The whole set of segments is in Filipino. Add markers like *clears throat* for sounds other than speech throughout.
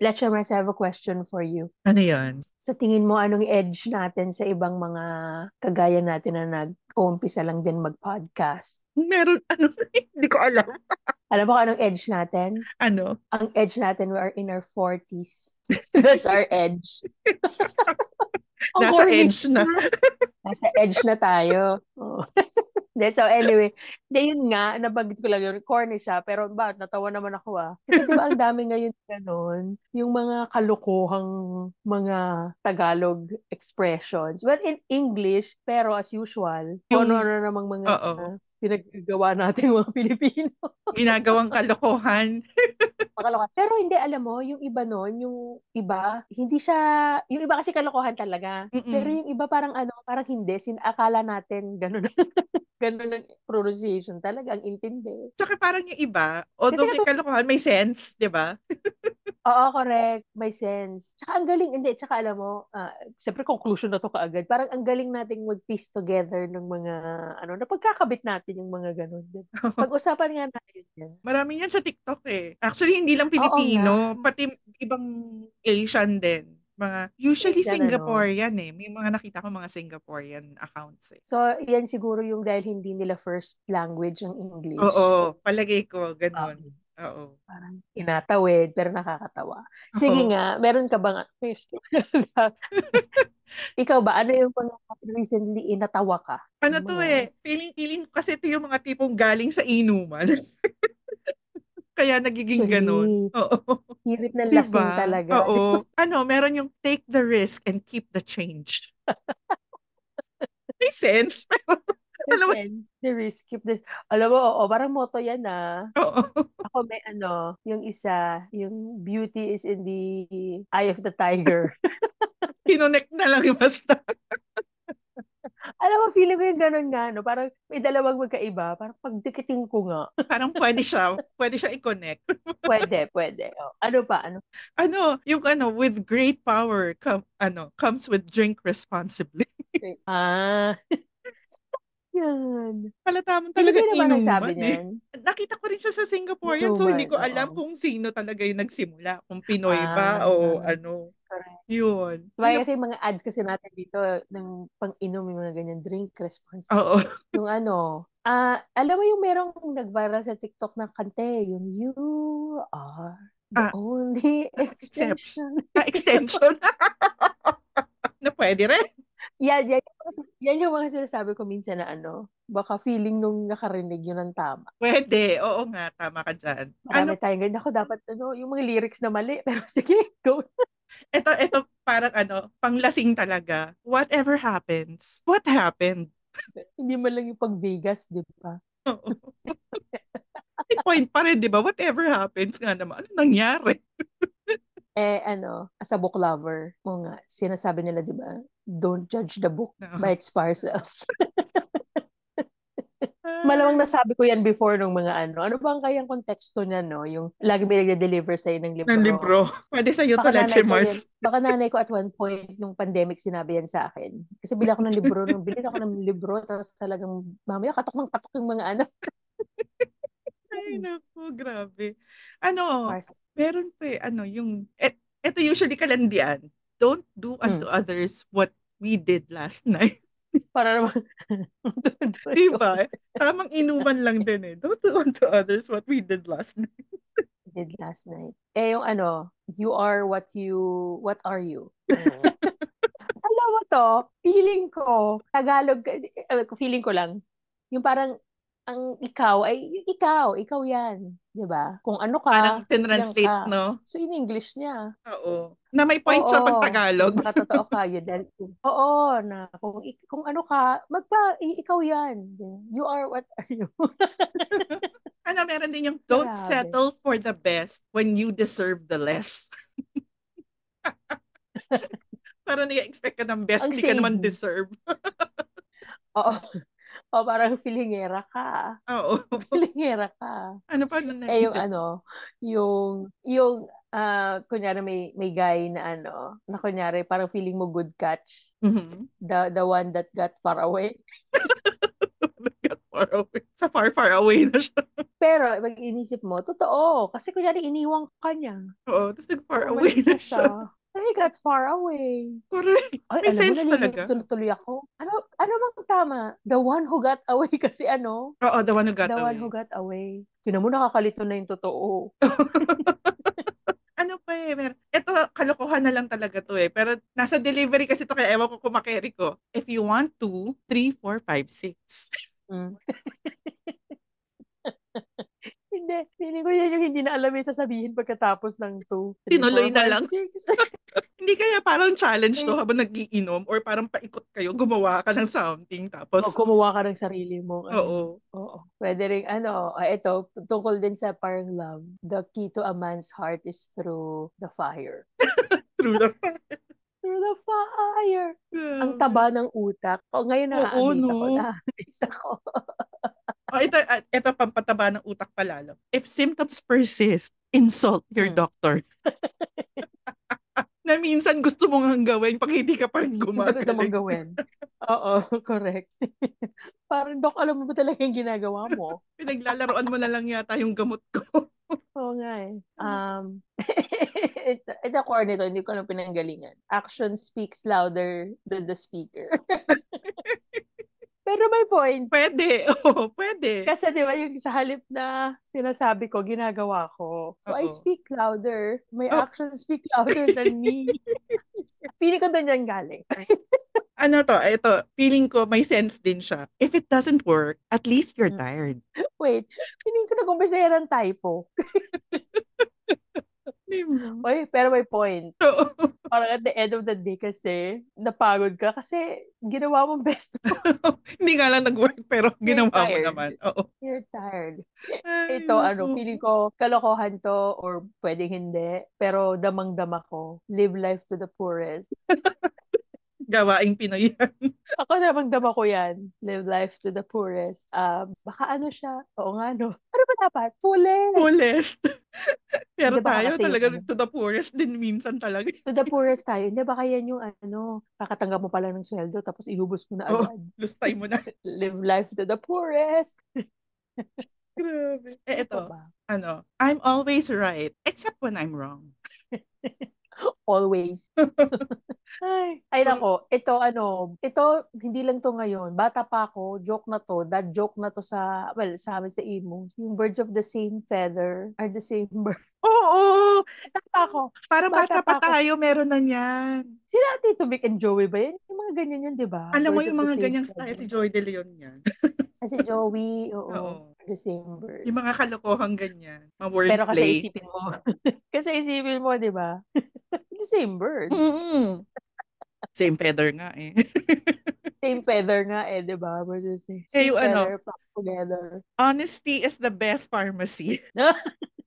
Letcha Mars, I have a question for you. Ano yan? Sa tingin mo, anong edge natin sa ibang mga kagaya natin na nag-uumpisa lang din mag-podcast? Meron, ano, *laughs* hindi ko alam. alam mo kung anong edge natin? Ano? Ang edge natin, we are in our 40s. *laughs* That's our edge. Nasa edge na. Nasa edge na tayo. Oh. *laughs* De, so anyway, de yun nga, nabanggit ko lang yun, corny siya, pero ba, natawa naman ako ah. Kasi di ba ang dami ngayon ganun, yung mga kalukuhang mga Tagalog expressions. Well, in English, pero as usual, yung... ano namang mga uh, pinagagawa natin mga *laughs* Pilipino. Ginagawang kalokohan. Makalokohan. Pero hindi, alam mo, yung iba noon, yung iba, hindi siya, yung iba kasi kalokohan talaga. Mm-mm. Pero yung iba parang ano, parang hindi. Sin akala natin, ganun. *laughs* ganun ang pronunciation talaga, ang intindi. Tsaka parang yung iba, although kasi may kalokohan, may sense, di ba? *laughs* Oo, correct. May sense. Tsaka ang galing, hindi, tsaka alam mo, uh, siyempre conclusion na to kaagad, parang ang galing nating mag-piece together ng mga, ano, na pagkakabit natin yung mga ganun. Diba? *laughs* Pag-usapan nga natin yan. Marami yan sa TikTok eh. Actually, hindi lang Filipino, Oo, pati ibang Asian din. Mga, usually Asian, ano? Singaporean ano. eh. May mga nakita ko mga Singaporean accounts eh. So, yan siguro yung dahil hindi nila first language ang English. Oo, palagay ko, ganun. Um, Oo. Parang inatawid, pero nakakatawa. Sige Oo. nga, meron ka bang question? *laughs* Ikaw ba, ano yung mga recently inatawa ka? Ano mga... to eh, feeling-feeling kasi to yung mga tipong galing sa inuman. *laughs* Kaya nagiging ganoon. ganun. Oo. Hirit ng *laughs* diba? talaga. Oo. Ano, meron yung take the risk and keep the change. May sense. *laughs* Alam mo, the risk, keep the... Alam mo, oo, parang motto yan ah. Oo. Ako may ano, yung isa, yung beauty is in the eye of the tiger. *laughs* Kinonek na lang basta. Alam mo, feeling ko yung ganun nga, no? Parang may dalawang magkaiba. Parang pagdikiting ko nga. *laughs* parang pwede siya, pwede siya i-connect. pwede, pwede. Oh. Ano pa? Ano? Ano, yung ano, with great power come, ano, comes with drink responsibly. ah. *laughs* Yan. Halata mo talaga Pilipino inuman sabi eh. Nakita ko rin siya sa Singapore yan, so hindi ko alam oh. kung sino talaga yung nagsimula. Kung Pinoy ah, ba o ano. Correct. Yun. Kaya ano kasi mga ads kasi natin dito ng pang-inom, yung mga ganyan, drink response. Oo. *laughs* Yung ano, ah uh, alam mo yung merong nag-viral sa TikTok ng kante, yung you are the ah, only ah, extension. Ah, extension? *laughs* na pwede rin. Yan, yan, yan yung mga sinasabi ko minsan na ano, baka feeling nung nakarinig yun ang tama. Pwede, oo nga, tama ka dyan. Marami ano? tayong ganyan. Ako dapat, ano, yung mga lyrics na mali, *laughs* pero sige, go. Ito, ito parang ano, panglasing talaga. Whatever happens, what happened? Hindi mo lang yung pag-Vegas, di ba? Oo. point pa rin, di ba? Whatever happens nga naman, ano nangyari? eh, ano, as a book lover, mo sinasabi nila, di ba, don't judge the book no. by its parcels. *laughs* Malamang nasabi ko yan before nung mga ano. Ano ba ang kayang konteksto niya, no? Yung lagi may nagde deliver sa ng libro. Ng libro. Pwede sa'yo to, Leche Mars. baka nanay ko at one point nung pandemic sinabi yan sa akin. Kasi bila ako ng libro. nung bilhin ako ng libro, tapos talagang mamaya katok ng katok yung mga ano. *laughs* Ay, naku, grabe. Ano, Mars. meron pa eh, ano, yung, et, eto usually kalandian. Don't do unto hmm. others what we did last *laughs* night. Para naman... *laughs* Di ba? Tamang inuman lang din eh. Don't do unto others what we did last night. did last night. Eh, yung ano, you are what you, what are you? Mm. *laughs* Alam mo to, feeling ko, Tagalog, eh, eh, feeling ko lang, yung parang ang ikaw ay ikaw, ikaw 'yan, 'di ba? Kung ano ka, parang tinranslate, ka. no? So in English niya. Oo. Na may point oo, siya pag Tagalog. ka, yun. Dahil, *laughs* oo, na kung kung ano ka, magpa ikaw 'yan. You are what are you? *laughs* ano, meron din yung don't Grabe. settle for the best when you deserve the less. *laughs* Parang nag-expect ka ng best, ang hindi ka naman deserve. oo. O, oh, parang filingera ka. Oo. Oh, *laughs* oh. Filingera ka. Ano pa? Ano, eh, yung ano, yung, yung, uh, kunyari may, may guy na ano, na kunyari parang feeling mo good catch. Mm-hmm. The, the one that got far away. *laughs* got far away. Sa far, far away na siya. Pero, pag inisip mo, totoo. Kasi kunyari, iniwang ka niya. Oo, tapos nag-far away na siya. siya. I got far away. Correct. Ay, May sense mo, talaga. tuloy ako. Ano, ano bang tama? The one who got away *laughs* kasi ano? Oo, the one who got the away. The one who got away. Tinan mo, nakakalito na yung totoo. *laughs* ano pa eh, mer- ito kalokohan na lang talaga to eh. Pero nasa delivery kasi to kaya ewan ko kung kumakeri ko. If you want to, 3, 4, 5, 6. Mm. hindi, ko yan yung hindi na alam yung sasabihin pagkatapos ng 2. Tinuloy na lang. *laughs* Hindi kaya parang challenge to habang nagiinom or parang paikot kayo, gumawa ka ng something tapos... O, oh, gumawa ka ng sarili mo. Ano? Oo. Oo. Pwede rin, ano, ito, ah, tungkol din sa parang love, the key to a man's heart is through the fire. *laughs* through the fire. through the fire. Yeah. Ang taba ng utak. O, oh, ngayon na Oo, no. ako. Naamis ako. *laughs* oh, ito, ito ah, pampataba ng utak palalo. If symptoms persist, insult your hmm. doctor. *laughs* na minsan gusto mong hang gawin pag hindi ka pa rin gumagaling. Gusto mong gawin. *laughs* Oo, correct. *laughs* Parang, Dok, alam mo ba talaga yung ginagawa mo? *laughs* Pinaglalaroan mo na lang yata yung gamot ko. Oo nga eh. Um, it, it ako nito, hindi ko na pinanggalingan. Action speaks louder than the speaker. Pero may point. Pwede. *laughs* oh, pwede. Kasi di ba yung sa halip na sinasabi ko, ginagawa ko. So Uh-oh. I speak louder. My oh. actions speak louder than me. *laughs* Feeling ko doon yan galing. ano to, ito, feeling ko may sense din siya. If it doesn't work, at least you're mm. tired. *laughs* Wait, feeling ko nagumpisa yan ng typo. Oy, pero may point. Oo parang at the end of the day kasi, napagod ka kasi ginawa mo best mo. *laughs* Hindi nga lang nag-work pero You're ginawa tired. mo naman. Oo. You're tired. Ay, Ito, naku. ano, feeling ko, kalokohan to or pwede hindi. Pero damang-dama ko. Live life to the poorest. *laughs* Gawaing Pinoy yan. *laughs* Ako namang dama ko yan. Live life to the poorest. Uh, baka ano siya? Oo nga, no? *laughs* Ano ba dapat? Fullest! Fullest! *laughs* Pero diba tayo talaga yun? Ano. to the poorest din minsan talaga. to the poorest tayo. Hindi ba kaya yung ano, kakatanggap mo pala ng sweldo tapos inubos mo na oh, agad. Lustay mo na. Live life to the poorest. Grabe. Eh, ito. Ano? I'm always right, except when I'm wrong. Always. *laughs* Ay, ay nako, ito ano, ito hindi lang to ngayon. Bata pa ako, joke na to, that joke na to sa, well, sa amin sa Imo. Yung birds of the same feather are the same *laughs* bird. Oo! Bata ako. Parang bata, bata pa, pa tayo, meron na niyan. Sila Ate Tubik and Joey ba yan? Yung mga ganyan yan, di ba? Alam birds mo ah, *laughs* yung mga ganyang style, si Joy De Leon yan. Kasi Joey, oo. oo. bird. Yung mga kalokohan ganyan. Mga wordplay. Pero kasi play. isipin mo. kasi isipin mo, di ba? Same bird. Mm-hmm. Same feather nga eh. *laughs* same feather nga eh, di ba? We're just same, same hey, feather, ano, together. Honesty is the best pharmacy. *laughs*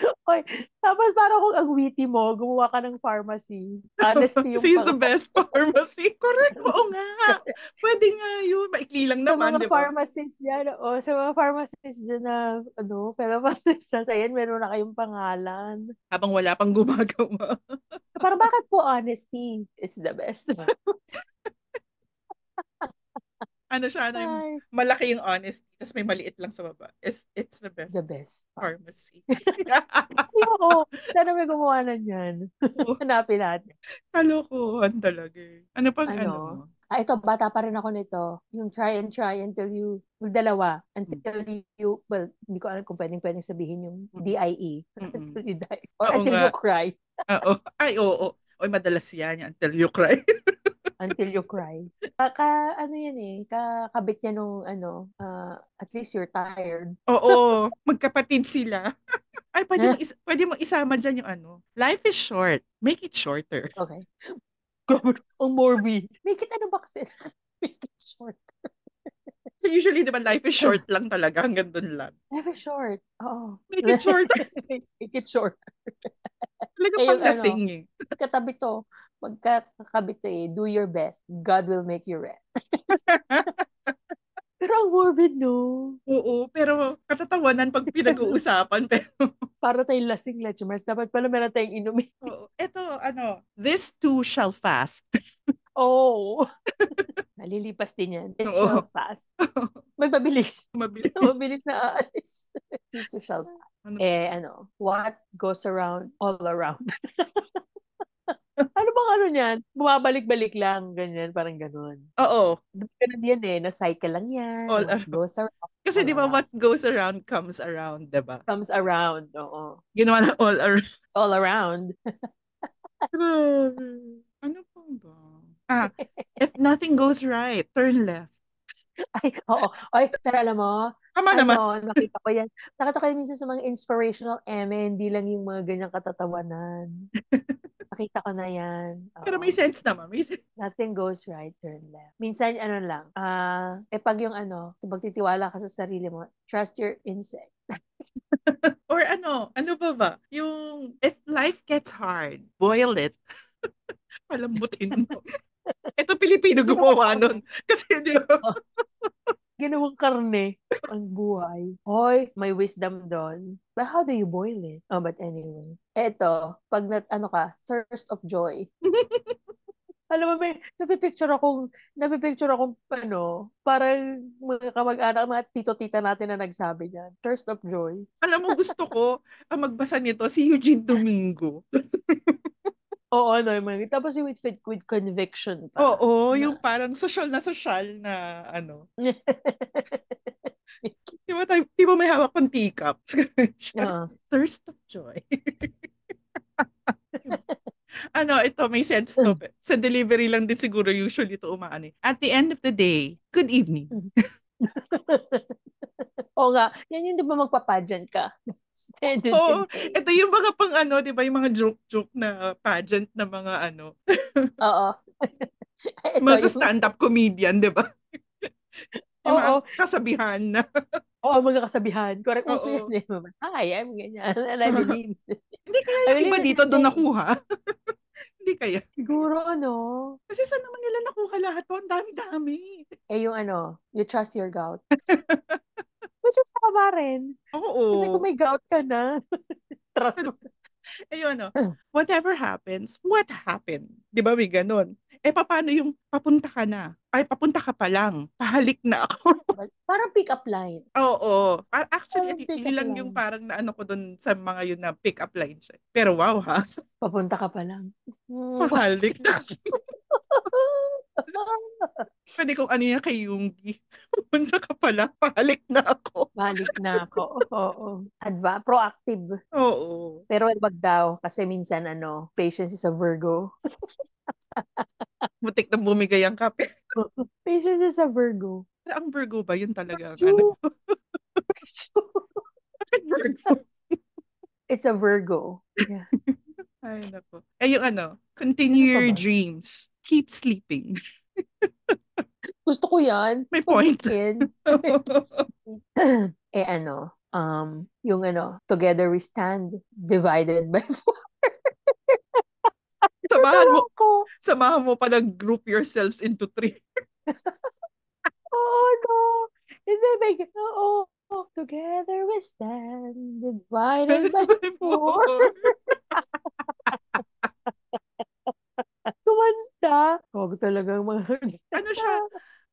*laughs* Oy, tapos parang kung ang witty mo, gumawa ka ng pharmacy. Honestly, yung She's the best *laughs* pharmacy. Correct, oo nga. *laughs* Pwede nga yun. Maikli lang naman, di ba? Sa mga diba? pharmacist dyan, oo. Sa mga pharmacist dyan na, ano, pero sa sayan, meron na kayong pangalan. Habang wala pang gumagawa. so, parang bakit po honesty? is the best ano siya, ano yung malaki yung honesty, tapos may maliit lang sa baba. It's, it's the best. The best. Pharmacy. *laughs* Oo. Sana may gumawa na niyan. *laughs* Hanapin natin. Kalokohan talaga eh. Ano pang ano? ano? Ah, ito, bata pa rin ako nito. Yung try and try until you, yung dalawa, until you, well, hindi ko alam kung pwedeng pwedeng sabihin yung mm. DIE. *laughs* until you die. Or oo until nga. you cry. Ah, oo. Oh. Ay, oo. oo. Oy, madalas yan, until you cry until you cry. Ka, ano yan eh, kakabit niya nung ano, uh, at least you're tired. Oo, magkapatid sila. *laughs* Ay, pwede mong, is- pwede mong isama dyan yung ano. Life is short. Make it shorter. Okay. *laughs* Ang Morby. Make it ano ba kasi? *laughs* Make it shorter. So usually, di ba, life is short lang talaga. Hanggang doon lang. Life is short. Oo. Make it shorter. Make it shorter. Talaga eh, pang ano, lasing ano, eh. Katabi to, magkakabit eh, do your best. God will make you rest. *laughs* pero ang morbid, no? Oo, pero katatawanan pag pinag-uusapan. *laughs* pero... Para tayong lasing lechimers, dapat pala meron tayong inumin. *laughs* Oo. Ito, ano, this too shall fast. oh. Malilipas din yan. This Oo. shall fast. Magpabilis. Mabilis. Mabilis na aalis. this too shall fast. Ano? Eh, ano, what goes around, all around ano bang ano niyan? Bumabalik-balik lang, ganyan, parang ganun. Oo. Ganun yan eh, na cycle lang yan. All around. goes around. Kasi di ba what goes around comes around, di ba? Comes around, oo. Ginawa na all around. All around. ano pang ba? Ah, if nothing goes right, turn left. *laughs* Ay, oo. Ay, pero alam mo, Tama ano, naman. nakita ko yan. Nakita ko yan minsan sa mga inspirational M, hindi lang yung mga ganyang katatawanan. nakita ko na yan. Oo. Pero may sense naman. May sense. Nothing goes right, turn left. Minsan, ano lang, ah, eh pag yung ano, magtitiwala ka sa sarili mo, trust your insect. *laughs* Or ano, ano ba ba? Yung, if life gets hard, boil it. *laughs* Palambutin mo. Ito Pilipino gumawa nun. *laughs* Kasi di ba? Oh. Ginawang karne ang buhay. Hoy, may wisdom doon. But how do you boil it? Oh, but anyway. Eto, pag nat, ano ka, thirst of joy. *laughs* alam mo ba, napipicture akong, napipicture akong, ano, parang mga kamag-anak, mga tito-tita natin na nagsabi niyan. Thirst of joy. Alam mo, gusto ko, ang magbasa nito, si Eugene Domingo. *laughs* Oo, Norman. Tapos yung with, with, with conviction pa. Oo, na. yung parang social na social na ano. *laughs* di ba, tayo, di ba may hawak kang teacups? *laughs* uh-huh. Thirst of joy. *laughs* ano, ito may sense to. Sa delivery lang din siguro usually ito umaani. At the end of the day, good evening. Oo nga. Yan yung di ba magpapadyan ka? Oo. Oh, ito yung mga pang ano, di ba, yung mga joke-joke na pageant na mga ano. *laughs* Oo. Mas *laughs* yung... stand-up comedian, di ba? *laughs* Oo. oh, kasabihan na. Oo, oh, mga kasabihan. Correct. Uso oh, yan. Oh. Hi, I'm ganyan. And I believe. Hindi kaya I iba dito doon eh. nakuha. Hindi kaya. Siguro, ano? Kasi saan naman nila nakuha lahat to? Ang dami-dami. Eh, yung ano, you trust your gout. Which is tama rin. Oo. Kasi kung may gout ka na, *laughs* trust mo. Ayun, no? Hmm. whatever happens, what happened? Di ba may ganun? Eh, paano yung papunta ka na? Ay, papunta ka pa lang. Pahalik na ako. *laughs* parang pick-up line. Oo. oo. Actually, parang yun lang yung parang naano ko doon sa mga yun na pick-up line siya. Pero wow, ha? Papunta ka pa lang. Hmm. Pahalik na *laughs* *laughs* Pwede kong ano yan kay Yungi. *laughs* Punta ka pala, balik na ako. Balik na ako, oo. Adva, proactive. Oo. Pero wag daw, kasi minsan ano, patience is a Virgo. *laughs* Butik na bumigay ang kape. patience is a Virgo. Pero ang Virgo ba yun talaga? Virgo. Ano? Virgo. It's a Virgo. Yeah. Ay, nako. Eh, yung ano, continue your dreams keep sleeping. *laughs* Gusto ko yan. May point. *laughs* eh ano, um, yung ano, together we stand, divided by *laughs* four. samahan mo, samahan mo pa nag-group yourselves into three. oh no! Hindi, may, oo, oh, together we stand, divided by four. talaga mga... *laughs* ano siya?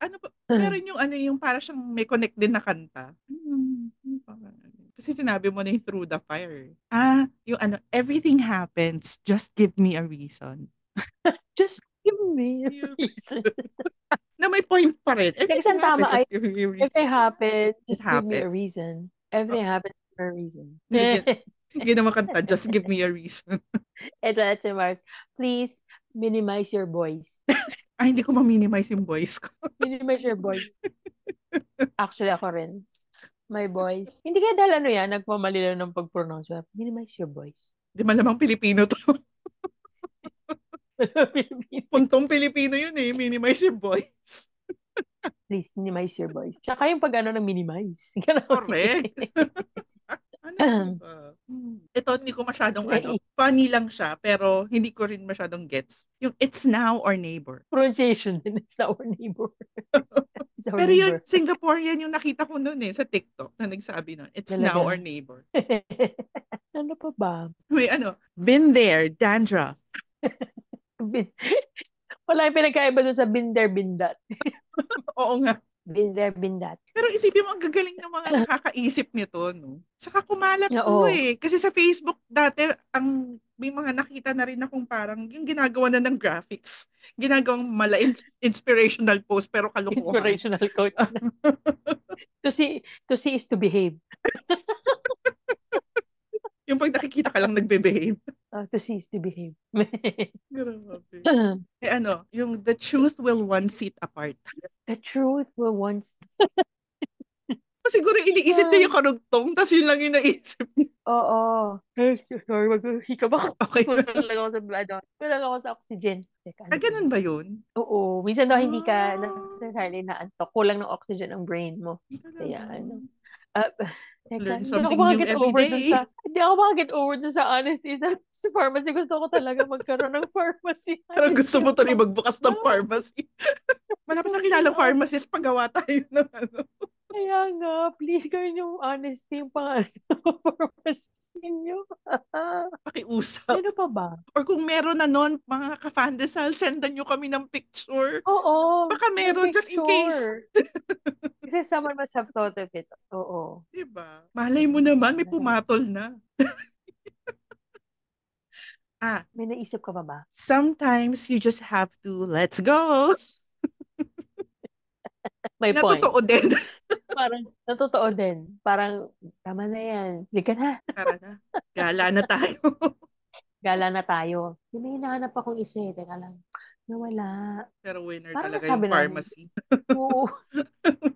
Ano ba? Meron *laughs* yung ano yung para siyang may connect din na kanta. Hmm, ano kasi sinabi mo na yung Through the Fire. Ah, yung ano, everything happens, just give me a reason. *laughs* just give me a reason. na may point pa rin. Everything happens, tama, just give me a reason. If it happens, just it give happen. me a reason. Everything oh. happens for a reason. Hindi naman kanta, just give me a reason. Ito, ito, Mars. Please, minimize your voice. *laughs* Ay, hindi ko ma-minimize yung voice ko. *laughs* minimize your voice. *laughs* Actually, ako rin. My voice. Hindi kaya dahil ano yan, nagpamalilaw ng pag-pronounce. Minimize your voice. Di malamang Pilipino to. Pilipino. Puntong Pilipino yun eh. Minimize your voice. Please, minimize your voice. Tsaka yung pag ano ng minimize. Ganun. Correct. ano ito, hindi ko masyadong ano. Funny lang siya, pero hindi ko rin masyadong gets. Yung it's now or neighbor. Pronunciation din, it's now or neighbor. *laughs* it's pero neighbor. yun, Singaporean yung nakita ko noon eh, sa TikTok na nagsabi noon. It's Talaga. now or neighbor. *laughs* ano pa ba? May ano, been there, Dandra. *laughs* Wala yung pinagkaiba doon sa Been binder bindat. Oo nga been there, been that. Pero isipin mo, ang gagaling ng mga nakakaisip nito, no? Saka kumalat Oo. to eh. Kasi sa Facebook dati, ang may mga nakita na rin akong parang yung ginagawa na ng graphics. Ginagawang mala inspirational post pero kalukuhan. Inspirational quote. *laughs* to see to see is to behave. *laughs* Yung pag nakikita ka lang nagbe-behave. Uh, *laughs* to cease to behave. *laughs* Grabe. *clears throat* eh ano, yung the truth will one seat apart. The truth will one *laughs* Siguro iniisip ah. niya yung karugtong, tapos yun lang yung naisip Oo. sorry, mag-hiccup ako. Okay. Wala ako sa blood. Ano, kulang ako sa oxygen. Teka, ano ah, ganun ba yun? Oo. Minsan daw oh. hindi ka ah. necessarily na antok. Kulang ng oxygen ang brain mo. Kaya ano. Uh, Teka, learn something new every day. Sa, hindi ako makaget over dun sa honesty na *laughs* sa pharmacy. Gusto ko talaga magkaroon ng pharmacy. *laughs* Parang gusto mo tuloy ano? magbukas ng pharmacy. *laughs* Malapit na kilala pharmacist, pagawa tayo ng ano. Kaya nga, please, gawin yung honesty yung pang purpose *laughs* ninyo. Pakiusap. Ano pa ba? Or kung meron na nun, mga ka-fandesal, sendan nyo kami ng picture. Oo. Baka meron, just in case. *laughs* Kasi someone must have thought of it. Oo. Diba? Malay mo naman, may pumatol na. *laughs* ah. May naisip ka ba ba? Sometimes you just have to let's go may na point. Natotoo din. *laughs* parang, natutuo din. Parang, tama na yan. Liga na. *laughs* Tara na. Gala na tayo. *laughs* Gala na tayo. Hindi may hinahanap akong isa eh. Teka lang. Nawala. Pero winner parang talaga yung pharmacy. Oo.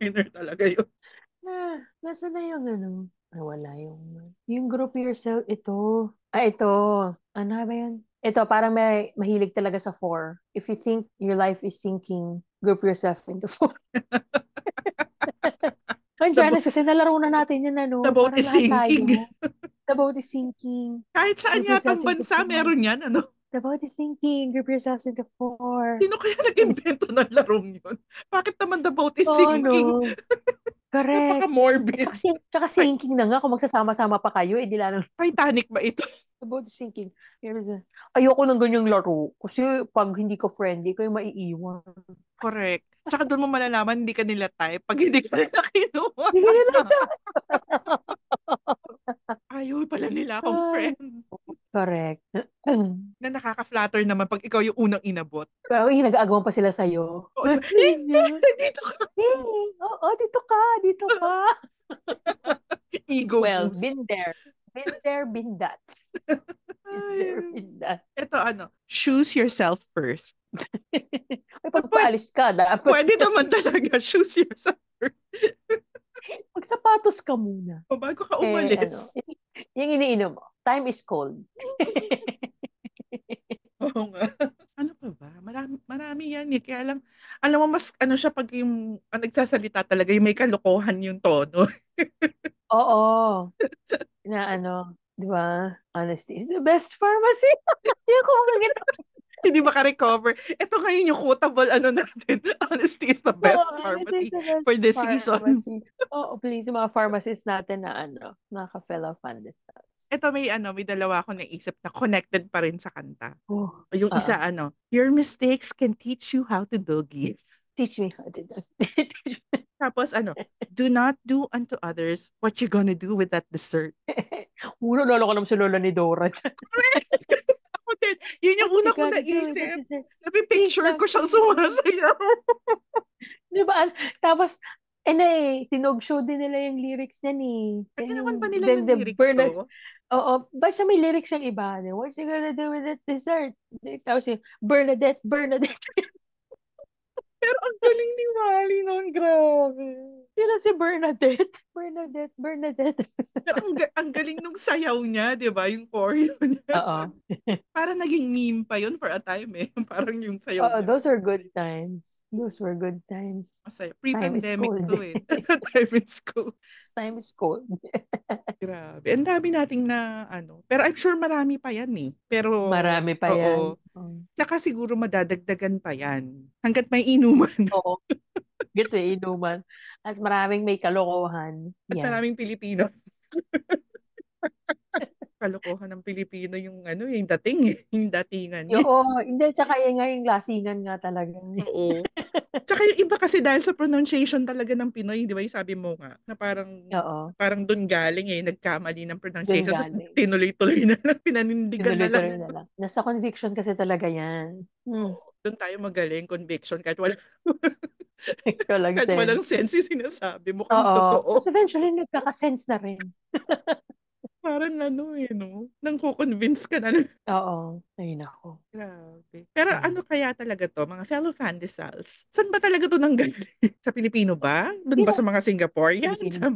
winner talaga yun. Na, nasa na yung ano? Nawala yung... Yung group yourself, ito. Ah, ito. Ano ba yan? Ito, parang may mahilig talaga sa four. If you think your life is sinking, group yourself into four. Ang Janice, kasi nalaro na natin yan, ano? The boat is sinking. *laughs* the boat is sinking. Kahit saan yata bansa, meron yan, ano? The body sinking, grip yourselves into four. Sino kaya nag-invento ng larong yun? Bakit naman the boat is oh, sinking? No. Correct. Napaka-morbid. Tsaka, sink, tsaka sinking na nga kung magsasama-sama pa kayo, eh di lang. Titanic ba ito? *laughs* The boat is sinking. Ayoko ng ganyang laro. Kasi pag hindi ko friendly, kayo maiiwan. Correct. Tsaka doon mo malalaman hindi ka nila type pag *laughs* hindi ka nila kinuha. Hindi nila *laughs* Ayaw pala nila akong friend. Correct. *clears throat* na nakaka-flatter naman pag ikaw yung unang inabot. Pero yung nag-aagawang pa sila sa'yo. Oh, dito, *laughs* dito ka. Oo, oh, dito ka, dito ka. *laughs* Ego Well, boost. been there. Been there, been that. Ito ano, choose yourself first. Ay, *laughs* pag ka. Dapat. Pwede naman talaga, choose yourself first magsapatos ka muna. O oh, bago ka umalis. Eh, ano, *laughs* yung iniinom mo. Time is cold. *laughs* Oo nga. Ano pa ba? Marami, marami yan eh. Kaya lang, alam mo, mas ano siya pag yung ang nagsasalita talaga, yung may kalokohan yung tono. *laughs* Oo. Na ano, di ba? Honesty is the best pharmacy. yung kung ganito hindi makarecover. Ito ngayon yung quotable ano natin. *laughs* Honesty is the best oh, pharmacy the best for this pharmacy. season. *laughs* oh, please, yung mga pharmacists natin na ano, naka-fellow funded Ito may ano, may dalawa akong naisip na connected pa rin sa kanta. Oh, yung uh isa ano, your mistakes can teach you how to do doggy. Teach me how to do *laughs* Tapos ano, do not do unto others what you gonna do with that dessert. Uno, lolo ko naman si Lola ni Dora excited. Yun yung una kong naisip. Nabi-picture ko siyang sumasayaw. *laughs* Di ba? Tapos, eh na eh, tinog-show din nila yung lyrics niya ni. Eh. Ano ah, naman ba nila the, yung the lyrics burn, Oo, basta may lyrics siyang iba. Ano? What you gonna do with that dessert? Tapos yung, Bernadette, Bernadette. *laughs* Pero ang galing ni Wally noon, grabe. Sino si Bernadette? *laughs* Bernadette, Bernadette. *laughs* ang, ang galing nung sayaw niya, di ba? Yung choreo niya. Oo. *laughs* Parang naging meme pa yun for a time eh. Parang yung sayaw Uh-oh, niya. those were good times. Those were good times. Masaya. Pre-pandemic to eh. time is cold. Time is cold. Grabe. Ang dami nating na ano. Pero I'm sure marami pa yan eh. Pero, Marami pa oo. yan. Oo. Saka siguro madadagdagan pa yan. Hanggat may inuman. Oo. Get to inuman. At maraming may kalokohan. At yeah. maraming Pilipino. *laughs* kalokohan ng Pilipino yung ano, yung dating, eh. yung datingan. Eh. Oo, hindi tsaka yung nga yung lasingan nga talaga. Oo. *laughs* tsaka yung iba kasi dahil sa pronunciation talaga ng Pinoy, di ba? Yung sabi mo nga na parang Oo. parang doon galing eh, nagkamali ng pronunciation tapos tinuloy-tuloy na lang, *laughs* pinanindigan na lang. na lang. Nasa conviction kasi talaga yan. Hmm doon tayo magaling conviction kahit wala *laughs* walang kahit sense. walang sense yung sinasabi mukhang Oo. totoo. Kasi eventually nagkaka-sense na rin. *laughs* Parang ano eh, no? Nang kukonvince ka na. *laughs* Oo. Ayun ako. Grabe. Pero hmm. ano kaya talaga to, mga fellow fandisals? Saan ba talaga to nang sa Pilipino ba? Doon ba sa mga Singaporean? Sa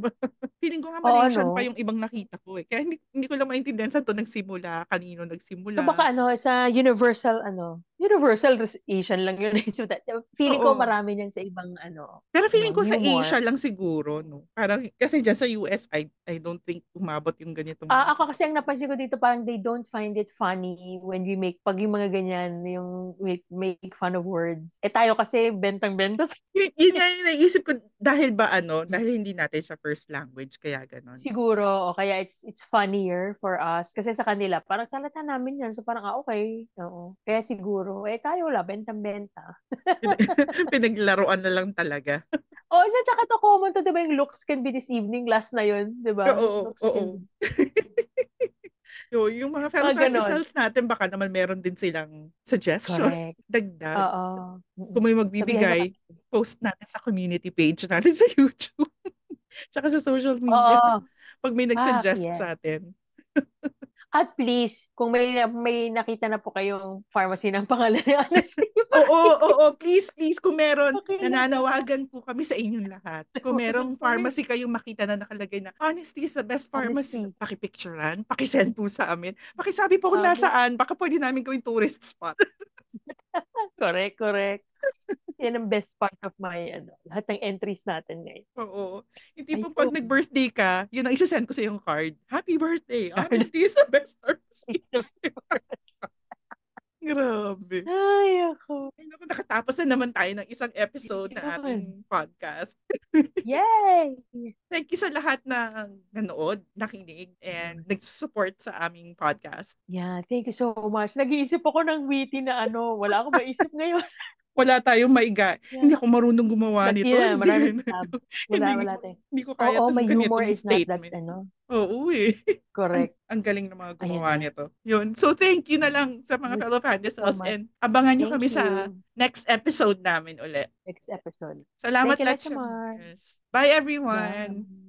Feeling ko nga Malaysian Oo, no? pa yung ibang nakita ko eh. Kaya hindi, hindi ko lang maintindihan saan to nagsimula, kanino nagsimula. So baka ano, sa universal ano, Universal Asian lang yun. So *laughs* that, feeling Oo. ko marami niyan sa ibang ano. Pero feeling ano, ko humor. sa Asia lang siguro, no? Parang, kasi dyan sa US, I, I don't think umabot yung ganitong... Ah, ako kasi ang napansin ko dito, parang they don't find it funny when we make, pag yung mga ganyan, yung make, make fun of words. Eh tayo kasi bentang-benta. yun, yun *laughs* nga naisip ko, dahil ba ano, dahil hindi natin siya first language, kaya ganon. Siguro, o kaya it's it's funnier for us. Kasi sa kanila, parang talata namin yan. So parang, ah, okay. Oo. Kaya siguro, siguro. Eh, tayo wala, bentang-benta. *laughs* Pinaglaruan na lang talaga. Oo, oh, na tsaka to common to, di ba yung looks can be this evening, last na yun, di ba? Oo, looks oo. oo. *laughs* Yo, yung mga fellow oh, results natin, baka naman meron din silang suggestion. Correct. Dagdag. Oo. Kung may magbibigay, Sabihan post natin sa community page natin sa YouTube. *laughs* tsaka sa social media. Oo. Pag may nag-suggest ah, yeah. sa atin at please, kung may, may nakita na po kayong pharmacy ng pangalan ni Anesthesia. *laughs* oo, oo, oo, please, please, kung meron, okay. nananawagan po kami sa inyong lahat. Kung merong pharmacy kayong makita na nakalagay na, honesty is the best pharmacy, Honesty. pakipicturean, pakisend po sa amin. Pakisabi po kung okay. nasaan, baka pwede namin gawing tourist spot. *laughs* *laughs* correct, correct. Yan ang best part of my, ano, lahat ng entries natin ngayon. Oo. Hindi po pag nag-birthday ka, yun ang isa-send ko sa yung card. Happy birthday! Honesty is the best currency. *laughs* Grabe. Ay, ako. Ay, naku, nakatapos na naman tayo ng isang episode na ating podcast. *laughs* Yay! Thank you sa lahat na nanood, nakinig, and nag-support sa aming podcast. Yeah, thank you so much. Nag-iisip ako ng witty na ano, wala akong maisip ngayon. *laughs* wala tayong maiga. Yeah. Hindi ako marunong gumawa But nito. Yeah, hindi, *laughs* wala, hindi, wala tayo. Hindi ko kaya Oo, oh, oh, my humor is statement. not that, ano, Oo eh. Correct. Ang, ang galing ng mga gumawa Ayan. nito. Yun. So thank you na lang sa mga fellow pandesals so and abangan nyo kami you. sa next episode namin ulit. Next episode. Salamat thank you, Bye everyone. Bye.